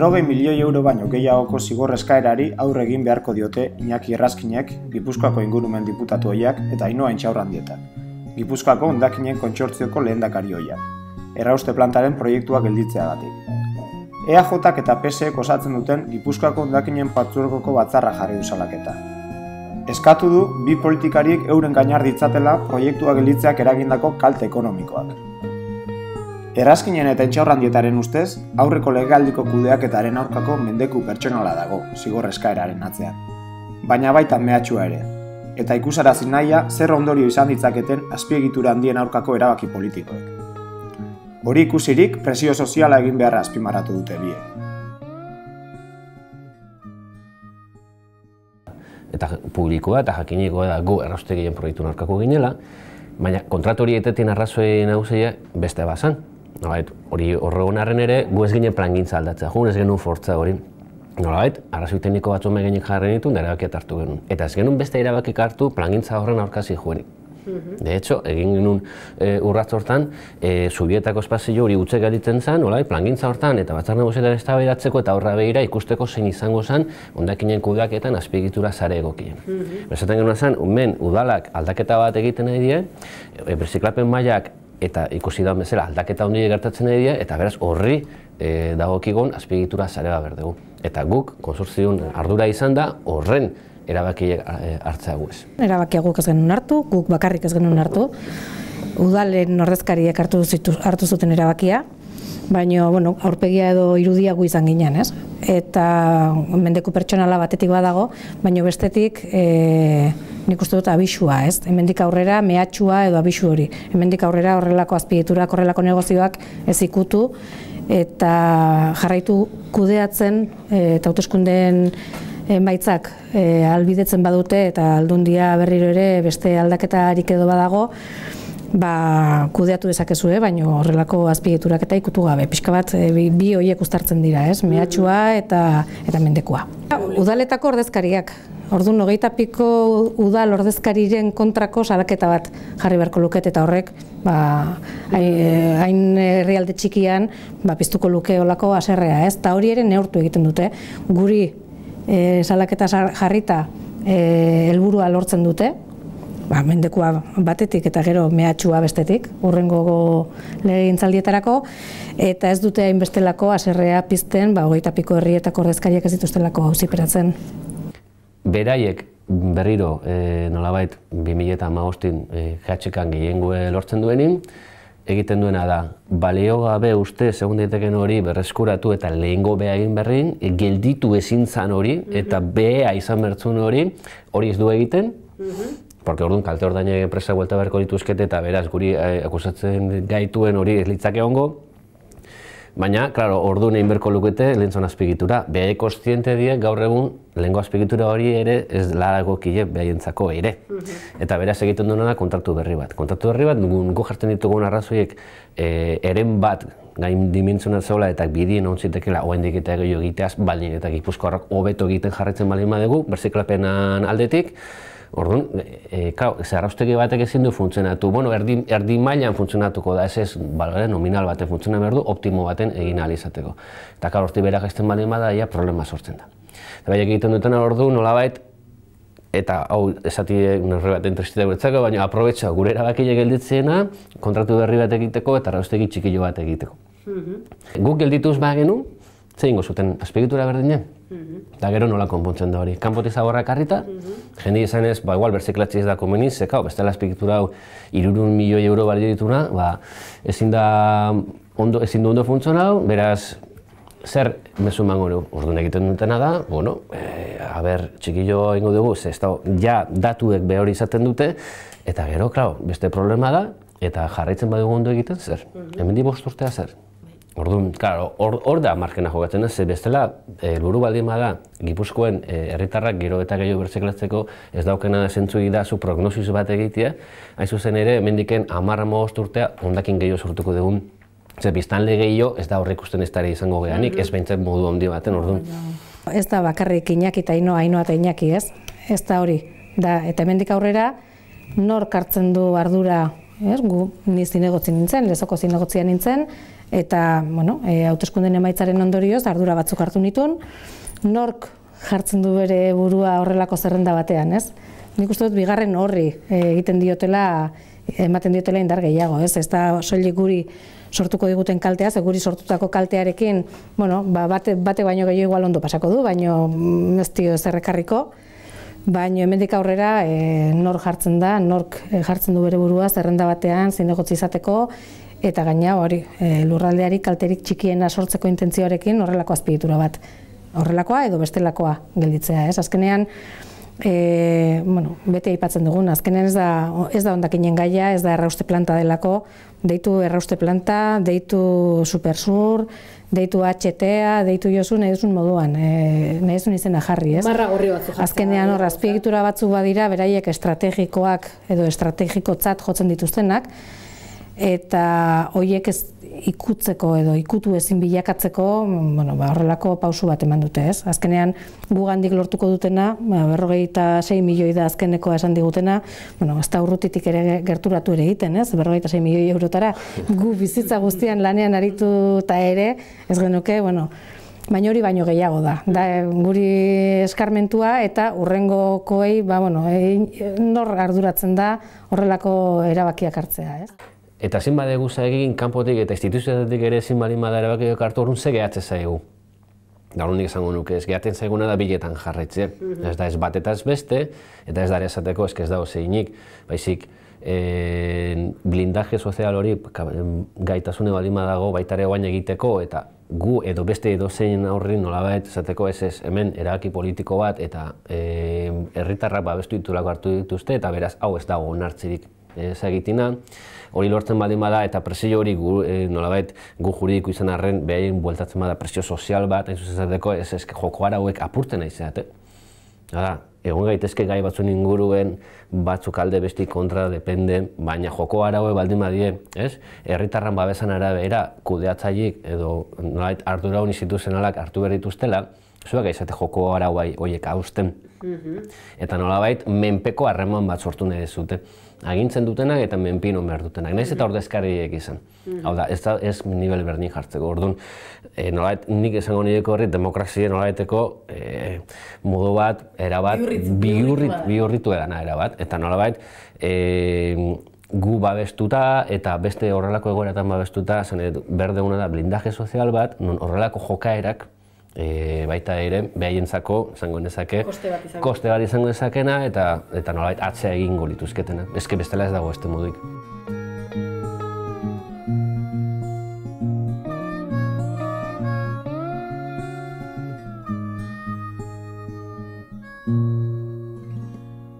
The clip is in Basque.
berrogei milioi euro baino gehiagoko zigor eskaerari aurre egin beharko diote Iñaki Errazkinek, Gipuzkoako ingurumen diputatu oiak eta inoa intxaurran dietan. Gipuzkoako ondakinen kontsortzioko lehen dakari oiak. Errauste plantaren proiektua gelditzeagatik. eaj EAJak eta PSEek osatzen duten Gipuzkoako ondakinen patzurkoko batzarra jarri usalaketa. Eskatu du, bi politikariek euren gainar ditzatela proiektua gelditzeak eragindako kalte ekonomikoak. Erraskinen eta etxaurrandietaren ustez, aurreko legaldiko kudeaketaren aurkako mendeku pertsonala dago, zigorrezkaeraren atzean. Baina baita mehatxua ere, eta ikusara zinaia zer ondorio izan ditzaketen azpiegitura handien aurkako erabaki politikoek. Hori ikusirik presio soziala egin beharra azpimarratu dute bie. Eta publikoa eta jakinikoa da gu erraustegien proiektu aurkako ginela, Baina kontratoria etetien arrazoi nagozea beste bazan, hori horregun arren ere, gu ez ginen plan gintza aldatzea, jugun ez genuen fortza hori. Nolabait, arrazu tekniko batzu megin jarri nituen, da erabakiet hartu genuen. Eta ez genuen beste erabakik hartu plan gintza horren aurkazi juenik. Mhm. De hecho, egin genuen e, urratz hortan, subietako e, espazio hori utzek galitzen zen, olai, plangintza hortan, eta batzar negozietan ez datzeko, eta horra behira ikusteko zein izango zen, ondakinen kudaketan azpigitura zare egokien. Mm -hmm. Bezaten genuen zen, men, udalak aldaketa bat egiten nahi die, e, maiak eta ikusi da bezala aldaketa hondi gertatzen ari dira eta beraz horri e, eh, dagokigon azpigitura sarea berdegu dugu eta guk konsortzioen ardura izan da horren erabakiek eh, hartzea guz. Erabakia guk ez genuen hartu, guk bakarrik ez genuen hartu. Udalen ordezkariek hartu zitu, hartu zuten erabakia baina bueno, aurpegia edo irudia gu izan ginen, ez? Eta mendeku pertsonala batetik badago, baina bestetik e, nik uste dut abisua, ez? Hemendik aurrera mehatxua edo abisu hori. Hemendik aurrera horrelako azpiedetura, horrelako negozioak ez ikutu eta jarraitu kudeatzen e, eta autoskundeen baitzak e, albidetzen badute eta aldundia berriro ere beste aldaketarik edo badago ba, kudeatu dezakezu, eh? baina horrelako azpigeturak eta ikutu gabe. Piska bat eh, bi, bi horiek ustartzen dira, ez? mehatxua mm. eta eta mendekua. Udaletako ordezkariak, orduan nogeita piko udal ordezkariren kontrako salaketa bat jarri beharko luket eta horrek ba, eh, hain herrialde txikian ba, piztuko luke olako aserrea, ez? Ta hori ere neurtu egiten dute, guri e, salaketa jarrita helburua lortzen dute, ba, mendekua batetik eta gero mehatxua bestetik, urrengo lege zaldietarako, eta ez dute hainbestelako aserrea pizten, ba, hogeita piko herrietako ordezkariak ez dituztelako ziperatzen. Beraiek berriro e, nolabait 2000 eta maostin e, eh, jatxekan lortzen duenin, egiten duena da, balio gabe uste segun diteken hori berreskuratu eta lehen bea egin berrin, gelditu ezin zan hori eta mhm. bea izan bertzun hori, hori ez du egiten, mhm porque orduan kalte enpresa vuelta berko dituzkete eta beraz guri eh, akusatzen gaituen hori ez ongo. Baina, claro, ordu nein lukete lehentzuan azpigitura. Behaie kostiente die gaur egun lehengo azpigitura hori ere ez larago kile behaientzako ere. Mhm. Eta beraz egiten duena da kontratu berri bat. Kontratu berri bat, nuko jartzen ditugun arrazoiek eh, eren bat gain dimentsuna zola eta bidien hon zitekela oen digitea gehiago egiteaz, baldin eta gipuzko hobeto egiten jarretzen baldin badugu, berziklapenan aldetik, Orduan, e, kau, batek ezin du funtzionatu, bueno, erdi, erdi mailan funtzionatuko da, ez ez, nominal baten funtzionan behar du, optimo baten egin alizateko. Eta kal, orti berak ezten bali da, ia, problema sortzen da. Eta baiak egiten duten ordu, nolabait, eta hau esati eh, norre baten tristita baina aprobetsa gure erabakile gelditzena, kontratu berri bat egiteko eta raustegi txikillo bat egiteko. Mm -hmm. Guk geldituz bagenu, zein zuten azpigitura berdina. Mm -hmm. Eta gero nola konpontzen da hori. Kanpoti zaborrak karrita. mm -hmm. jende izan ez, ba, igual berzeklatzi ez da komeniz ze kau, beste azpigitura hau irurun milioi euro balio dituna, ba, ezin da ondo, ezin du ondo hau, beraz, zer mesu mango du? urdun egiten dutena da, bueno, e, a ber, txikillo ingo dugu, ez da, ja, datuek behar izaten dute, eta gero, klau, beste problema da, eta jarraitzen badugu ondo egiten, zer? Mm -hmm. Hemen di zer? Orduan, claro, hor da markena jogatzen da, ze bestela, eh, helburu buru baldin bada, gipuzkoen eh, herritarrak erritarrak gero eta gehiago bertzek ez daukena zentzu da, zu prognosis bat egitea, hain zuzen ere, mendiken amarra urtea, ondakin gehiago sortuko dugun. Ze biztan legeio, ez da horrek usten ez izango gehanik, mhm. ez behintzen modu handi baten, orduan. Ez da bakarrik inaki eta inoa, inoa eta inaki, ez? Ez da hori, da, eta hemendik aurrera, nor kartzen du ardura, Ez, gu, ni zinegotzi nintzen, lezoko zinegotzia nintzen, eta bueno, e, hauteskunden emaitzaren ondorioz ardura batzuk hartu nituen, nork jartzen du bere burua horrelako zerrenda batean, ez? Nik uste dut bigarren horri e, egiten diotela ematen diotela indar gehiago, ez? Ez da soilik guri sortuko diguten kaltea, ze guri sortutako kaltearekin, bueno, ba, bate, bate baino gehiago igual ondo pasako du, baino mm, ez dio zerrekarriko, baino hemendik aurrera e, nork jartzen da, nork e, jartzen du bere burua zerrenda batean, zinegotzi izateko, eta gaina hori e, lurraldeari kalterik txikiena sortzeko intentzioarekin horrelako azpiegitura bat horrelakoa edo bestelakoa gelditzea, ez? Azkenean e, bueno, bete aipatzen dugun, azkenean ez da ez da hondakinen gaia, ez da errauste planta delako, deitu errauste planta, deitu supersur, deitu HTA, deitu josu, nahi duzun moduan, e, nahi duzun izena jarri, ez? Marra gorri batzu jartzen. Azkenean hor, azpiegitura batzu badira, beraiek estrategikoak edo estrategikotzat jotzen dituztenak, eta hoiek ez ikutzeko edo ikutu ezin bilakatzeko, bueno, ba, horrelako pausu bat eman dute, ez? Azkenean gugandik lortuko dutena, ba 46 milioi da azkeneko esan digutena, bueno, da urrutitik ere gerturatu ere egiten, ez? 46 milioi eurotara gu bizitza guztian lanean aritu ta ere, ez genuke, bueno, Baina hori baino gehiago da, da guri eskarmentua eta urrengo koei ba, bueno, nor arduratzen da horrelako erabakiak hartzea. Ez? Eta zin bade guza egin kanpotik eta instituzioetatik ere zin bali madara baki hartu horren ze gehatze zaigu. Da hori izango nuke, ez gehaten zaiguna da biletan jarretze. Mhm. Ez da ez bat eta ez beste, eta ez da esateko ez da zeinik. Baizik, e, blindaje sozial hori gaitasune bali dago baitare guain egiteko, eta gu edo beste edo zein aurri nolabait esateko ez ez hemen erabaki politiko bat eta eh, herritarrak e, babestu ditu hartu dituzte eta beraz hau ez dago onartzerik ez egitina, hori lortzen baldin bada eta presio hori gu, eh, nolabait gu juridiko izan arren behin bueltatzen bada presio sozial bat, hain zuzen zateko, ez ez joko arauek apurten nahi zeate. Eh? Hala, egon gai batzun inguruen, batzuk alde besti kontra depende, baina joko araue baldin badie, ez? Erritarran babesan arabera kudeatzaik edo nolabait hartu instituzionalak hartu berrituztela, dituztela, zuek gaizate joko arau bai horiek hausten. Mhm. Eta nolabait, menpeko harreman bat sortu nahi zute. Agintzen dutenak eta menpino behar dutenak, Naiz eta mhm. ordezkariek izan. Mhm. Hau da, ez, ez nivel berdin jartzeko, orduan, eh, nolabait, nik esango nireko horri, demokrazia nolabaiteko e, modu bat, erabat, bihurrit, bihurritu edana erabat, eta nolabait, eh, gu babestuta eta beste horrelako egoeratan babestuta, zen edo, da blindaje sozial bat, horrelako jokaerak, e, baita ere, behaientzako izango nezake, koste bat izango, dezakena eta, eta nolait atzea egingo lituzketena. Ezke bestela ez dago beste modik.